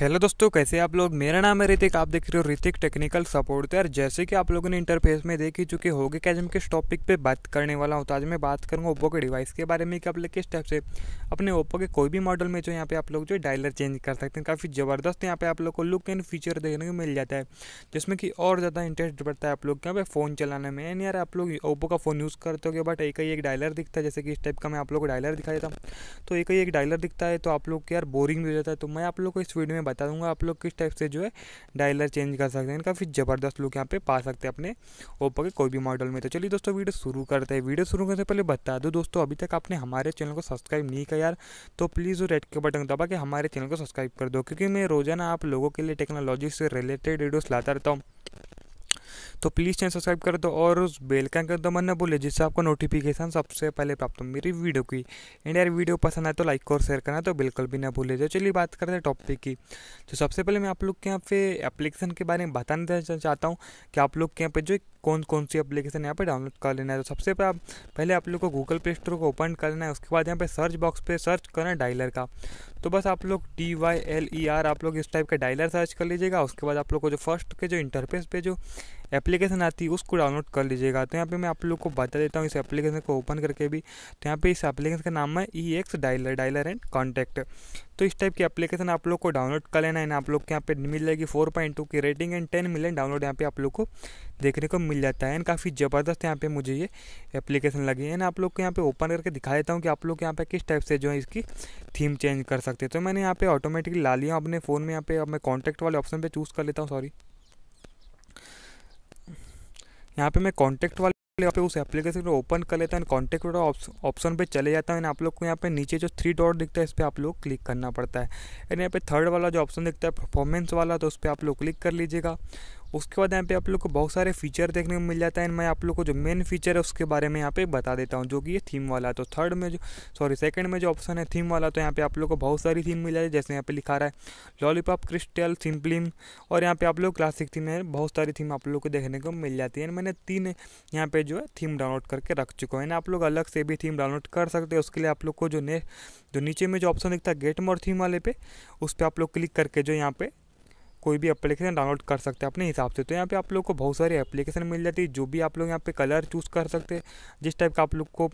hello दोस्तों कैसे आप लोग मेरा नाम है ऋतिक आप देख रहे हो ऋतिक टेक्निकल सपोर्ट यार जैसे कि आप लोगों ने इंटरफेस में देख ही चुके होगे कि आज किस टॉपिक पे बात करने वाला हूँ तो आज मैं बात करूँगा ओप्पो के डिवाइस के बारे में कि आप लोग किस टाइप से अपने ओप्पो के कोई भी मॉडल में जो यहाँ पे आप लोग जो डायलर चेंज कर सकते हैं काफ़ी ज़बरदस्त यहाँ पे आप लोग को लुक एंड फीचर देखने को मिल जाता है जिसमें कि और ज़्यादा इंटरेस्ट बढ़ता है आप लोग के यहाँ पे फ़ोन चलाने में एन यार आप लोग ओप्पो का फ़ोन यूज़ करते हो बट एक ही एक डायलर दिखता है जैसे कि इस टाइप का मैं आप लोग को डायलर दिखाया था तो एक ही एक डायलर दिखता है तो आप लोग के यार बोरिंग भी हो जाता है तो मैं आप लोग को इस वीडियो में बता दूंगा आप लोग किस टाइप से जो है डायलर चेंज कर सकते हैं काफ़ी ज़बरदस्त लुक यहाँ पे पा सकते हैं अपने ओप्पो के कोई भी मॉडल में तो चलिए दोस्तों वीडियो शुरू करते हैं वीडियो शुरू करने से पहले बता दो दोस्तों अभी तक आपने हमारे चैनल को सब्सक्राइब नहीं किया यार तो प्लीज़ वो रेड के बटन दबा के हमारे चैनल को सब्सक्राइब कर दो क्योंकि मैं रोज़ाना आप लोगों के लिए टेक्नोलॉजी से रिलेटेड वीडियोस लाता रहता हूँ तो प्लीज़ चैनल सब्सक्राइब कर दो और उस बेल का कर मन न भूलें जिससे आपको नोटिफिकेशन सबसे पहले प्राप्त हो मेरी वीडियो की एंड यार वीडियो पसंद आए तो लाइक और शेयर करना तो बिल्कुल भी ना भूले जाए तो चलिए बात करते हैं टॉपिक की तो सबसे पहले मैं आप लोग के यहाँ पे एप्लीकेशन के बारे में बताना चाहता हूँ कि आप लोग के यहाँ पे जो कौन कौन सी एप्लीकेशन यहाँ पर डाउनलोड कर लेना है तो सबसे आप पहले आप लोग को गूगल प्ले स्टोर को ओपन कर लेना है उसके बाद यहाँ पर सर्च बॉक्स पर सर्च करना है डायलर का तो बस आप लोग T Y L E R आप लोग इस टाइप का डायलर सर्च कर लीजिएगा उसके बाद आप लोग को जो फर्स्ट के जो इंटरफेस पे जो एप्लीकेशन आती है उसको डाउनलोड कर लीजिएगा तो यहाँ पे मैं आप लोग को बता देता हूँ इस एप्लीकेशन को ओपन करके भी तो यहाँ पे इस एप्लीकेशन का नाम है E X dialer dialer and contact तो इस टाइप की एप्लीकेशन आप लोग को डाउनलोड कर लेना है ना आप लोग के यहाँ पे मिल जाएगी फोर पॉइंट टू की rating and ten million download यहाँ पे आप लोग को देखने को मिल जाता है एंड काफ़ी ज़बरदस्त यहाँ पे मुझे ये एप्लीकेशन लगी है ना आप लोग को यहाँ पे ओपन करके दिखा देता हूँ कि आप लोग यहाँ पे किस टाइप से जो है इसकी थीम चेंज कर सकते हैं तो मैंने यहाँ पे ऑटोमेटिकली ला लिया अपने फ़ोन में यहाँ पे अब मैं कॉन्टैक्ट वाले ऑप्शन पर चूज़ कर लेता हूँ सॉरी यहाँ पे मैं कॉन्टैक्ट वाले यहाँ पे उस एप्लीकेशन को ओपन कर लेता है कॉन्टेक्ट वाला ऑप्शन पे चले जाता है आप लोग को यहाँ पे नीचे जो थ्री डॉट दिखता है इस पर आप लोग क्लिक करना पड़ता है एंड यहाँ पे थर्ड वाला जो ऑप्शन दिखता है परफॉर्मेंस वाला तो उस पर आप लोग क्लिक कर लीजिएगा उसके बाद यहाँ पे आप लोग को बहुत सारे फीचर देखने को मिल जाता है मैं आप लोग को जो मेन फीचर है उसके बारे में यहाँ पे बता देता हूँ जो कि ये थीम वाला तो थर्ड में जो सॉरी सेकंड में जो ऑप्शन है थीम वाला तो यहाँ पे आप लोग को बहुत सारी थीम मिल जाती है जैसे यहाँ पे लिखा रहा है लॉलीपॉप क्रिस्टल सिम्पलिम और यहाँ पे आप लोग क्लासिक थीम है बहुत सारी थीम आप लोग को देखने को मिल जाती है मैंने तीन यहाँ पे जो है थीम डाउनलोड करके रख चुका है ना आप लोग अलग से भी थीम डाउनलोड कर सकते हैं उसके लिए आप लोग को जो ने जो नीचे में जो ऑप्शन दिखता है गेट मोर थीम वाले पे उस पर आप लोग क्लिक करके जो यहाँ पे कोई भी एप्लीकेशन डाउनलोड कर सकते हैं अपने हिसाब से तो यहाँ पे आप लोग को बहुत सारी एप्लीकेशन मिल जाती है जो भी आप लोग यहाँ पे कलर चूज़ कर सकते हैं जिस टाइप का आप लोग को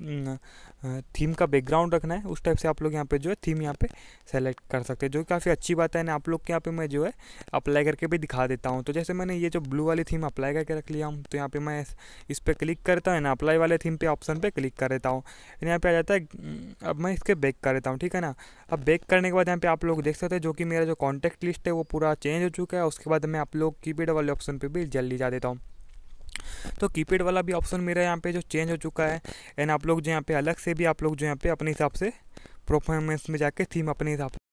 थीम का बैकग्राउंड रखना है उस टाइप से आप लोग यहाँ पे जो है थीम यहाँ पे सेलेक्ट कर सकते हैं जो काफ़ी अच्छी बात है ना आप लोग के यहाँ पे मैं जो है अप्लाई करके भी दिखा देता हूँ तो जैसे मैंने ये जो ब्लू वाली थीम अप्लाई करके रख लिया हूँ तो यहाँ पर मैं इस पर क्लिक करता है ना अप्लाई वाले थीम पर ऑप्शन पर क्लिक कर देता हूँ यहाँ पर आ जाता है अब मैं इसके बैक कर देता हूँ ठीक है ना अब बैक करने के बाद यहाँ पर आप लोग देख सकते हैं जो कि मेरा जो कॉन्टैक्ट लिस्ट है वो पूरा चेंज हो चुका चुका है उसके बाद मैं आप लोग कीपैड वाले ऑप्शन पर भी जल्दी जा देता हूँ तो कीपैड वाला भी ऑप्शन मेरा यहाँ पे जो चेंज हो चुका है एंड आप लोग जो यहाँ पे अलग से भी आप लोग जो यहाँ पे अपने हिसाब से परफॉर्मेंस में जाके थीम अपने हिसाब से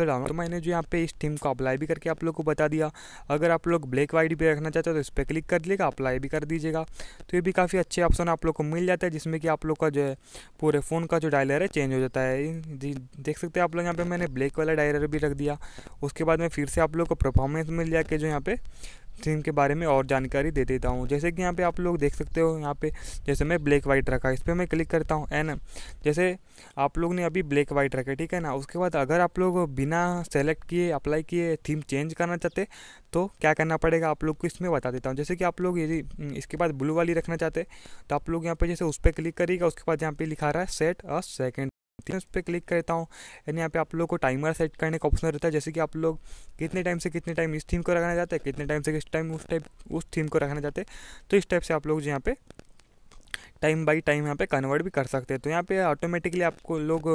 तो मैंने जो यहाँ पे इस थीम को अप्लाई भी करके आप लोग को बता दिया अगर आप लोग ब्लैक वाइट भी रखना चाहते हो तो इस पर क्लिक कर लीजिएगा अप्लाई भी कर दीजिएगा तो ये भी काफ़ी अच्छे ऑप्शन आप लोग को मिल जाता है जिसमें कि आप लोग का जो है पूरे फ़ोन का जो डायलर है चेंज हो जाता है देख सकते हैं आप लोग यहाँ पर मैंने ब्लैक वाला डायलर भी रख दिया उसके बाद में फिर से आप लोग को परफॉर्मेंस मिल कि जो यहाँ पर थीम के बारे में और जानकारी दे देता हूँ जैसे कि यहाँ पे आप लोग देख सकते हो यहाँ पे जैसे मैं ब्लैक वाइट रखा इस पर मैं क्लिक करता हूँ एन जैसे आप लोग ने अभी ब्लैक वाइट रखा ठीक है ना उसके बाद अगर आप लोग बिना सेलेक्ट किए अप्लाई किए थीम चेंज करना चाहते तो क्या करना पड़ेगा आप लोग को इसमें बता देता हूँ जैसे कि आप लोग यदि हम्म, इसके बाद ब्लू वाली रखना चाहते तो आप लोग यहाँ पे जैसे उस पर क्लिक करिएगा उसके बाद यहाँ पे लिखा रहा है सेट अ सेकेंड सकती है उस पर क्लिक करता हूँ यानी यहाँ पे आप लोग को टाइमर सेट करने का ऑप्शन रहता है जैसे कि आप लोग कितने टाइम से कितने टाइम इस थीम को रखना चाहते हैं कितने टाइम से किस टाइम उस टाइप उस थीम को रखना चाहते हैं तो इस टाइप से आप लोग यहाँ पे टाइम बाई टाइम यहाँ पे कन्वर्ट भी कर सकते हैं तो यहाँ पे ऑटोमेटिकली आपको लोग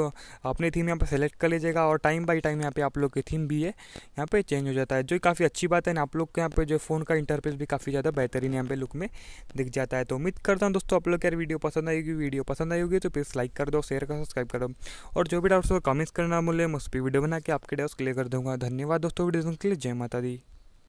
अपनी थीम यहाँ पे सेलेक्ट कर लीजिएगा और टाइम बाई टाइम यहाँ पे आप लोग की थीम भी है यहाँ पे चेंज हो जाता है जो काफ़ी अच्छी बात है ना आप लोग के यहाँ पे जो फ़ोन का इंटरफेस भी काफ़ी ज़्यादा बेहतरीन यहाँ पे लुक में दिख जाता है तो उम्मीद करता हूँ दोस्तों आप लोग यार वीडियो पसंद आएगी वीडियो पसंद आई होगी तो प्लीज़ लाइक कर दो शेयर कर सब्सक्राइब कर दो और जो भी डाउट्स हो कमेंट्स करना बोले मैं उस पर वीडियो बना के आपके डाउट्स क्लियर कर दूँगा धन्यवाद दोस्तों वीडियो के लिए जय माता दी